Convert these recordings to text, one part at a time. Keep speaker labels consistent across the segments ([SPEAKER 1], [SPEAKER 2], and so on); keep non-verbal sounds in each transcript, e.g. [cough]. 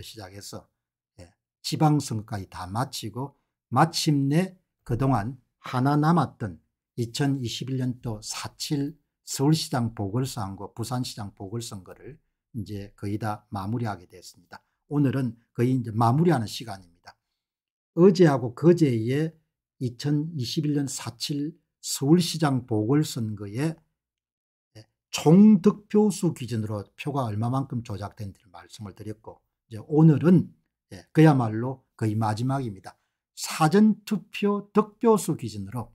[SPEAKER 1] 선거부터 시작해서 예, 지방선거까지 다 마치고 마침내 그동안 하나 남았던 2021년도 4.7 서울시장 보궐선거 부산시장 보궐선거를 이제 거의 다 마무리하게 됐습니다. 오늘은 거의 이제 마무리하는 시간입니다. 어제하고 그제에 2021년 4.7 서울시장 보궐선거에 예, 총득표수 기준으로 표가 얼마만큼 조작된지를 말씀을 드렸고 오늘은 예, 그야말로 거의 마지막입니다. 사전투표 득표수 기준으로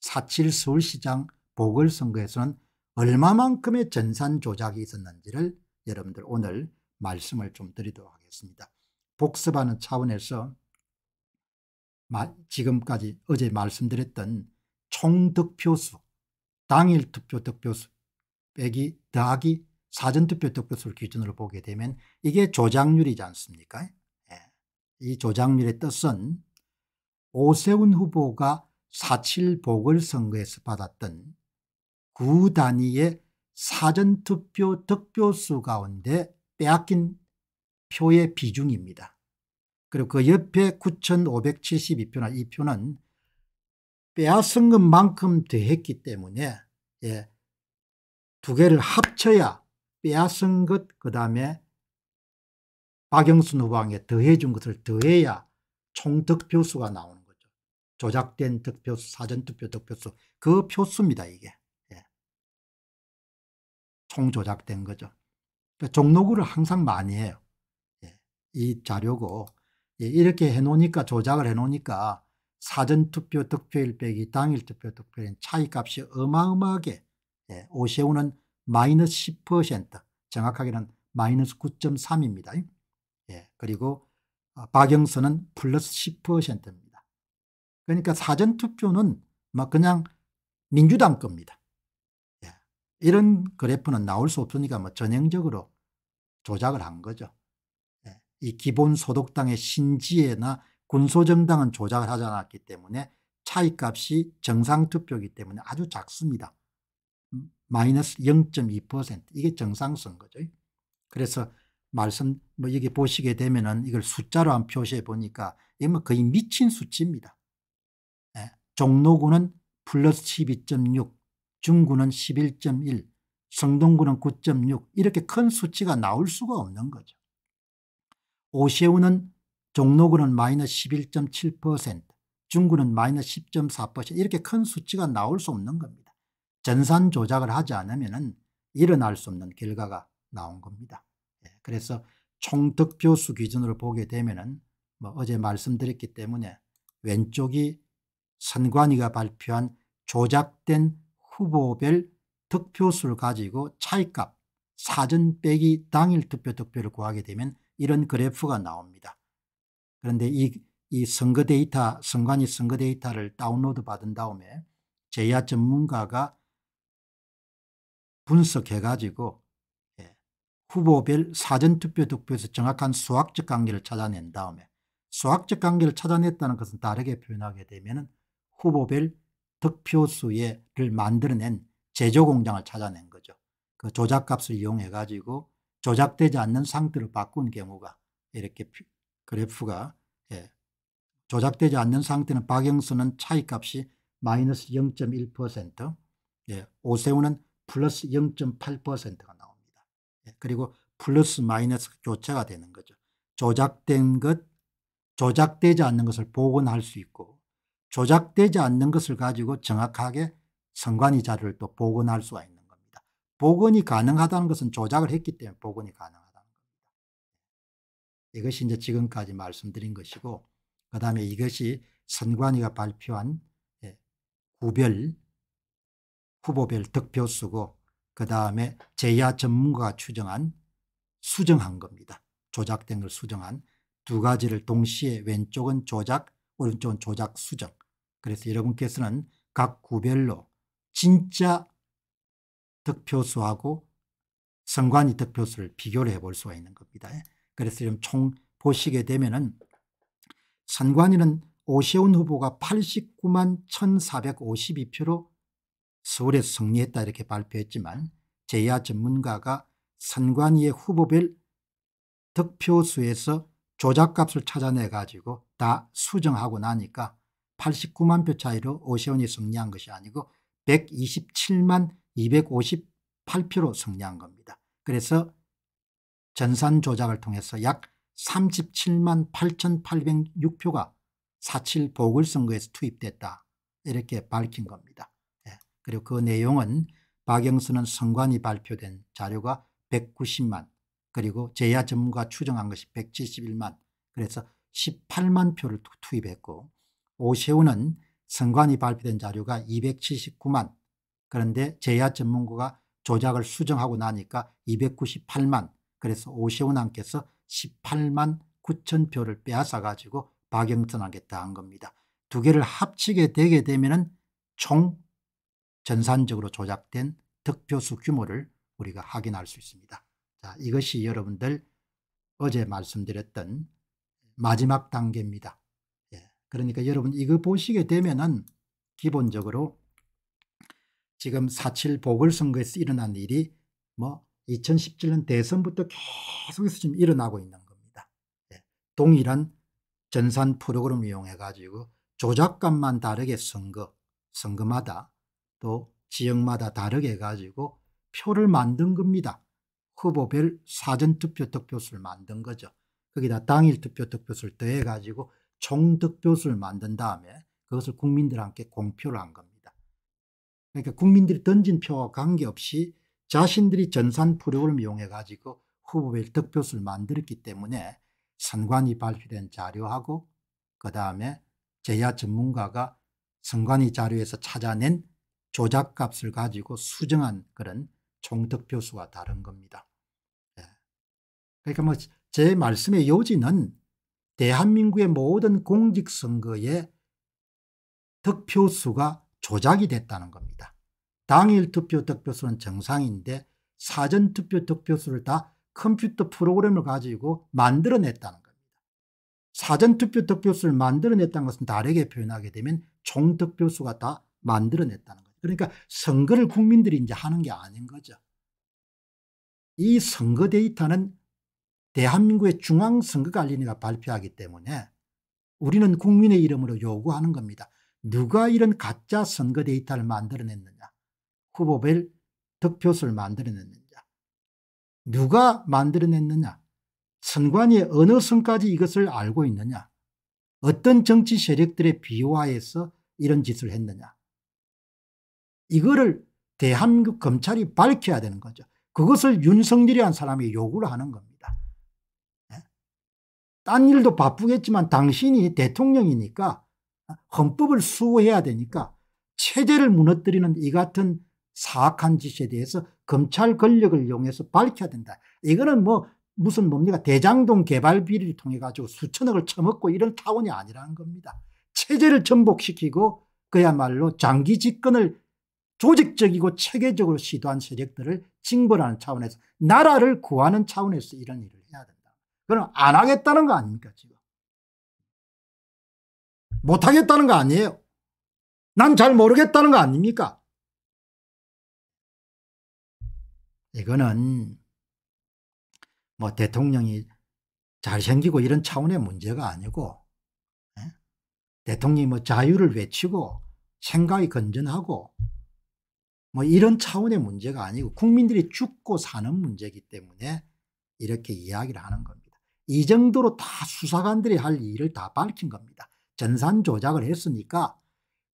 [SPEAKER 1] 4.7 서울시장 보궐선거에서는 얼마만큼의 전산 조작이 있었는지를 여러분들 오늘 말씀을 좀 드리도록 하겠습니다. 복습하는 차원에서 지금까지 어제 말씀드렸던 총득표수, 당일 투표 득표수 빼기 더하기 사전투표 득표수를 기준으로 보게 되면 이게 조작률이지 않습니까? 예. 이 조작률의 뜻은 오세훈 후보가 4.7 보궐선거에서 받았던 9단위의 사전투표 득표수 가운데 빼앗긴 표의 비중입니다. 그리고 그 옆에 9,572표나 이 표는 빼앗은 것만큼 더했기 때문에 예, 두 개를 합쳐야 빼앗은 것, 그 다음에 박영순 후보에 더해준 것을 더해야 총득표수가 나오는 거죠. 조작된 득표수, 사전투표 득표수, 그 표수입니다, 이게. 예. 총조작된 거죠. 그러니까 종로구를 항상 많이 해요. 예. 이 자료고, 예. 이렇게 해놓으니까, 조작을 해놓으니까 사전투표 득표일 빼기 당일 투표 득표일 차이값이 어마어마하게 예, 오세훈은 마이너스 10% 정확하게는 마이너스 9.3입니다. 예, 그리고 어, 박영선은 플러스 10%입니다. 그러니까 사전투표는 막 뭐 그냥 민주당 겁니다. 예, 이런 그래프는 나올 수 없으니까 뭐 전형적으로 조작을 한 거죠. 예, 이 기본소득당의 신지혜나 군소정당은 조작을 하지 않았기 때문에 차이값이 정상투표이기 때문에 아주 작습니다. 마이너스 0.2% 이게 정상선 거죠. 그래서 말씀 뭐 여기 보시게 되면은 이걸 숫자로 한 표시해 보니까 이게 뭐 거의 미친 수치입니다. 예. 종로구는 플러스 12.6, 중구는 11.1, 성동구는 9.6 이렇게 큰 수치가 나올 수가 없는 거죠. 오세훈은 종로구는 마이너스 11.7%, 중구는 마이너스 10.4% 이렇게 큰 수치가 나올 수 없는 겁니다. 전산 조작을 하지 않으면 일어날 수 없는 결과가 나온 겁니다. 예, 그래서 총득표수 기준으로 보게 되면 뭐 어제 말씀드렸기 때문에 왼쪽이 선관위가 발표한 조작된 후보별 득표수를 가지고 차이값 사전 빼기 당일 투표 득표를 구하게 되면 이런 그래프가 나옵니다. 그런데 이, 이 선거 데이터, 선관위 선거 데이터를 다운로드 받은 다음에 제야 전문가가 분석해가지고 예, 후보별 사전투표 득표에서 정확한 수학적 관계를 찾아낸 다음에 수학적 관계를 찾아냈다는 것은 다르게 표현하게 되면 후보별 득표수를 만들어낸 제조공장을 찾아낸 거죠. 그 조작값을 이용해 가지고 조작되지 않는 상태로 바꾼 경우가 이렇게 그래프가 예. 조작되지 않는 상태는 박영수는 차이값이 마이너스 0.1% 예. 오세훈은 플러스 0.8%가 나옵니다. 예, 그리고 플러스 마이너스 교차가 되는 거죠. 조작된 것, 조작되지 않는 것을 복원할 수 있고 조작되지 않는 것을 가지고 정확하게 선관위 자료를 또 복원할 수가 있는 겁니다. 복원이 가능하다는 것은 조작을 했기 때문에 복원이 가능하다는 겁니다. 예, 이것이 이제 지금까지 말씀드린 것이고 그 다음에 이것이 선관위가 발표한 예, 구별 후보별 득표 수고 그 다음에 제야 전문가가 추정한 수정한 겁니다. 조작된 걸 수정한 두 가지를 동시에 왼쪽은 조작 오른쪽은 조작 수정 그래서 여러분께서는 각 구별로 진짜 득표수하고 선관위 득표수를 비교를 해볼 수가 있는 겁니다. 그래서 지금 총 보시게 되면 은 선관위는 오세훈 후보가 89만 1452표로 서울에서 승리했다 이렇게 발표했지만 제야 전문가가 선관위의 후보별 득표수에서 조작값을 찾아내 가지고 다 수정하고 나니까 89만 표 차이로 오세훈이 승리한 것이 아니고 127만 258표로 승리한 겁니다. 그래서 전산 조작을 통해서 약 37만 8,806표가 4.7 보궐선거에서 투입됐다 이렇게 밝힌 겁니다. 그리고 그 내용은 박영수는 선관위 발표된 자료가 190만 그리고 제야 전문가 추정한 것이 171만 그래서 18만 표를 투입했고 오세훈은 선관위 발표된 자료가 279만 그런데 제야 전문가가 조작을 수정하고 나니까 298만 그래서 오세훈한께서 18만 9천 표를 빼앗아 가지고 박영선한테 다한 겁니다. 두 개를 합치게 되게 되면 은총 전산적으로 조작된 득표수 규모를 우리가 확인할 수 있습니다. 자, 이것이 여러분들 어제 말씀드렸던 마지막 단계입니다. 예, 그러니까 여러분 이거 보시게 되면은 기본적으로 지금 4.7 보궐선거에서 일어난 일이 뭐 2017년 대선부터 계속해서 지금 일어나고 있는 겁니다. 예, 동일한 전산 프로그램 을 이용해가지고 조작감만 다르게 선거, 선거마다 또 지역마다 다르게 가지고 표를 만든 겁니다. 후보별 사전투표 득표수를 만든 거죠. 거기다 당일 투표 득표수를 더해가지고 총 득표수를 만든 다음에 그것을 국민들한테 공표를 한 겁니다. 그러니까 국민들이 던진 표와 관계없이 자신들이 전산 프로그램 이용해가지고 후보별 득표수를 만들었기 때문에 선관위 발표된 자료하고 그 다음에 제야 전문가가 선관위 자료에서 찾아낸 조작값을 가지고 수정한 그런 총득표수와 다른 겁니다. 네. 그러니까 뭐 제 말씀의 요지는 대한민국의 모든 공직선거에 득표수가 조작이 됐다는 겁니다. 당일 투표 득표수는 정상인데 사전 투표 득표수를 다 컴퓨터 프로그램을 가지고 만들어냈다는 겁니다. 사전 투표 득표수를 만들어냈다는 것은 다르게 표현하게 되면 총 득표수가 다 만들어냈다는 거예요. 그러니까 선거를 국민들이 이제 하는 게 아닌 거죠. 이 선거 데이터는 대한민국의 중앙선거관리위가 발표하기 때문에 우리는 국민의 이름으로 요구하는 겁니다. 누가 이런 가짜 선거 데이터를 만들어냈느냐 후보별 득표수를 만들어냈느냐 누가 만들어냈느냐 선관위의 어느 선까지 이것을 알고 있느냐 어떤 정치 세력들의 비호화에서 이런 짓을 했느냐 이거를 대한국 검찰이 밝혀야 되는 거죠. 그것을 윤석열이란 사람이 요구를 하는 겁니다. 네? 딴 일도 바쁘겠지만 당신이 대통령이니까 어, 헌법을 수호해야 되니까 체제를 무너뜨리는 이 같은 사악한 짓에 대해서 검찰 권력을 이용해서 밝혀야 된다. 이거는 뭐 무슨 뭡니까 대장동 개발 비리를 통해 가지고 수천억을 처먹고 이런 타원이 아니라는 겁니다. 체제를 전복시키고 그야말로 장기 집권을 조직적이고 체계적으로 시도한 세력들을 징벌하는 차원에서 나라를 구하는 차원에서 이런 일을 해야 된다. 그럼 안 하겠다는 거 아닙니까 지금? 못 하겠다는 거 아니에요. 난 잘 모르겠다는 거 아닙니까? 이거는 뭐 대통령이 잘생기고 이런 차원의 문제가 아니고 예? 대통령이 뭐 자유를 외치고 생각이 건전하고 뭐 이런 차원의 문제가 아니고 국민들이 죽고 사는 문제이기 때문에 이렇게 이야기를 하는 겁니다. 이 정도로 다 수사관들이 할 일을 다 밝힌 겁니다. 전산 조작을 했으니까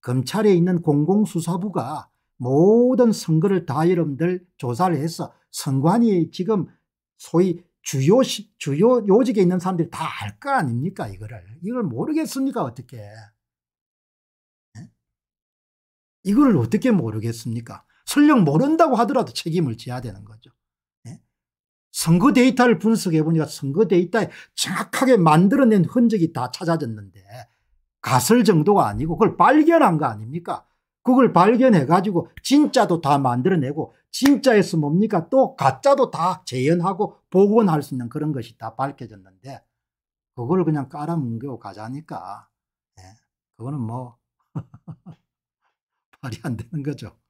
[SPEAKER 1] 검찰에 있는 공공수사부가 모든 선거를 다 여러분들 조사를 해서 선관위 지금 소위 주요, 시, 주요 요직에 있는 사람들이 다알 거 아닙니까, 이거를. 이걸 모르겠습니까, 어떻게. 네? 예? 이걸 어떻게 모르겠습니까? 설령 모른다고 하더라도 책임을 져야 되는 거죠. 네? 선거 데이터를 분석해 보니까 선거 데이터에 정확하게 만들어낸 흔적이 다 찾아졌는데 가설 정도가 아니고 그걸 발견한 거 아닙니까? 그걸 발견해 가지고 진짜도 다 만들어내고 진짜에서 뭡니까 또 가짜도 다 재현하고 복원할 수 있는 그런 것이 다 밝혀졌는데 그걸 그냥 깔아뭉개고 가자니까 네. 그거는 뭐 [laughs] 말이 안 되는 거죠.